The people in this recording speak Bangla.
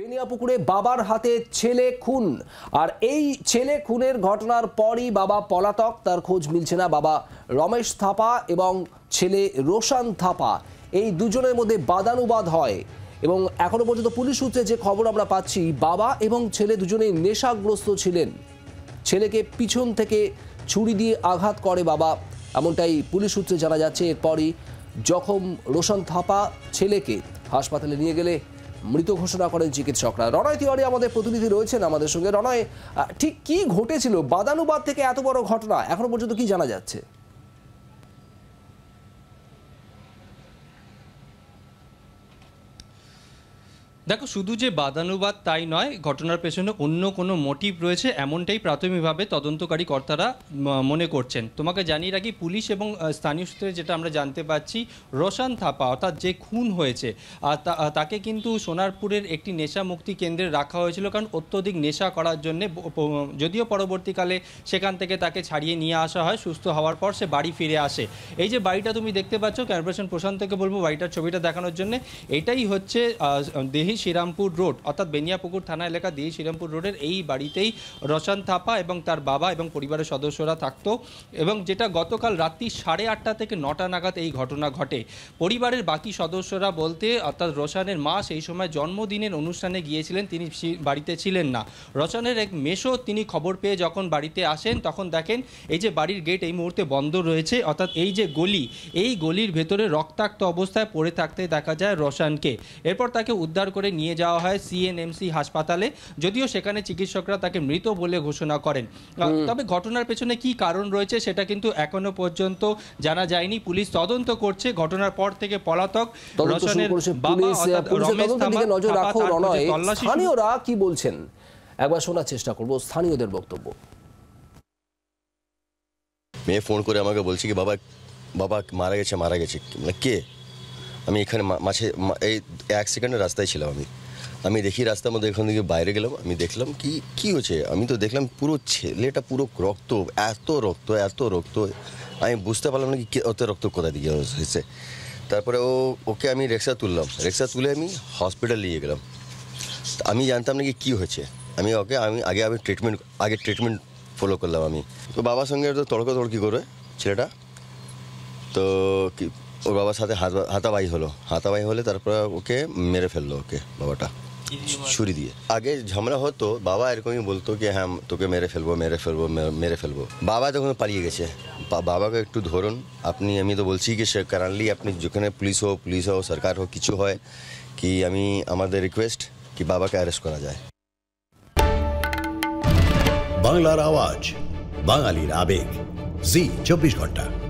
বেনিয়াপুকুরে বাবার হাতে ছেলে খুন আর এই ছেলে খুনের ঘটনার পরই বাবা পলাতক তার খোঁজ মিলছে না বাবা রমেশ থাপা এবং ছেলে রোশান থাপা এই দুজনের মধ্যে বাদানুবাদ হয় এবং এখনও পর্যন্ত পুলিশ সূত্রে যে খবর আমরা পাচ্ছি বাবা এবং ছেলে দুজনেই নেশাগ্রস্ত ছিলেন ছেলেকে পিছন থেকে ছুরি দিয়ে আঘাত করে বাবা এমনটাই পুলিশ সূত্রে জানা যাচ্ছে এরপরই জখম রোশন থাপা ছেলেকে হাসপাতালে নিয়ে গেলে মৃত ঘোষণা করেন চিকিৎসকরা রনয় তিওয়ারি আমাদের প্রতিনিধি রয়েছেন আমাদের সঙ্গে রনয় ঠিক কি ঘটেছিল বাদানুবাদ থেকে এত বড় ঘটনা এখনো পর্যন্ত কি জানা যাচ্ছে দেখো শুধু যে বাদানুবাদ তাই নয় ঘটনার পেছনে অন্য কোনো মোটিভ রয়েছে এমনটাই প্রাথমিকভাবে তদন্তকারী কর্তারা মনে করছেন তোমাকে জানিয়ে রাখি পুলিশ এবং স্থানীয় সূত্রে যেটা আমরা জানতে পাচ্ছি রোশান থাপা অর্থাৎ যে খুন হয়েছে তাকে কিন্তু সোনারপুরের একটি নেশা মুক্তি কেন্দ্রে রাখা হয়েছিল কারণ অত্যধিক নেশা করার জন্যে যদিও পরবর্তীকালে সেখান থেকে তাকে ছাড়িয়ে নিয়ে আসা হয় সুস্থ হওয়ার পর সে বাড়ি ফিরে আসে এই যে বাড়িটা তুমি দেখতে পাচ্ছ কর্পোরেশন প্রশান্তকে বলবো বাড়িটার ছবিটা দেখানোর জন্য এটাই হচ্ছে দেহি শ্রীরামপুর রোড অর্থাৎ বেনিয়াপুকুর থানা এলাকা দিয়ে শ্রীরামপুর রোডের এই বাড়িতেই রচান থাপা এবং তার বাবা এবং পরিবারের সদস্যরা থাকত এবং যেটা গতকাল রাত্রি সাড়ে আটটা থেকে নটা নাগাদ এই ঘটনা ঘটে পরিবারের বাকি সদস্যরা বলতে অর্থাৎ রোশানের মা সেই সময় জন্মদিনের অনুষ্ঠানে গিয়েছিলেন তিনি বাড়িতে ছিলেন না রোশানের এক মেশো তিনি খবর পেয়ে যখন বাড়িতে আসেন তখন দেখেন এই যে বাড়ির গেট এই মুহূর্তে বন্ধ রয়েছে অর্থাৎ এই যে গলি এই গলির ভেতরে রক্তাক্ত অবস্থায় পড়ে থাকতে দেখা যায় রোশানকে এরপর তাকে উদ্ধার করে করে নিয়ে যাওয়া হয় সিএনএমসি হাসপাতালে যদিও সেখানে চিকিৎসকরা তাকে মৃত বলে ঘোষণা করেন তবে ঘটনার পেছনে কি কারণ রয়েছে সেটা কিন্তু এখনো পর্যন্ত জানা যায়নি পুলিশ তদন্ত করছে ঘটনার পর থেকে পলাতক রোশনের বাবা রমেশ স্থানীয়রা কি বলছেন একবার শোনার চেষ্টা করব স্থানীয়দের বক্তব্য মেয়ে ফোন করে আমাকে বলছে কি বাবা বাবা মারা গেছে মারা গেছে মানে কে আমি এখানে মাঝে এই এক সেকেন্ডের রাস্তায় ছিলাম আমি আমি দেখি রাস্তার মধ্যে এখান থেকে বাইরে গেলাম আমি দেখলাম কি কি হয়েছে আমি তো দেখলাম পুরো ছেলেটা পুরো রক্ত এত রক্ত এত রক্ত আমি বুঝতে পারলাম না কি অত রক্ত কোথায় দিকে হয়েছে তারপরে ও ওকে আমি রিক্সা তুললাম রিক্সা তুলে আমি হসপিটাল নিয়ে গেলাম আমি জানতাম না কি কী হয়েছে আমি ওকে আমি আগে আমি ট্রিটমেন্ট আগে ট্রিটমেন্ট ফলো করলাম আমি তো বাবার সঙ্গে তো তড়কি করে ছেলেটা তো ওর বাবার সাথে হাতাবাই হলো হাতাবাই হলে তারপর ওকে মেরে ফেললো ওকে বাবাটা ছুরি দিয়ে আগে ঝামেলা হতো বাবা এরকমই বলতো কি হ্যাঁ তোকে মেরে ফেলবো মেরে ফেলবো মেরে ফেলবো বাবা যখন পালিয়ে গেছে বাবাকে একটু ধরুন আপনি আমি তো বলছি কি সে আপনি যেখানে পুলিশ হোক পুলিশ হোক সরকার হোক কিছু হয় কি আমি আমাদের রিকোয়েস্ট কি বাবাকে অ্যারেস্ট করা যায় বাংলার আওয়াজ বাঙালির আবেগ জি চব্বিশ ঘন্টা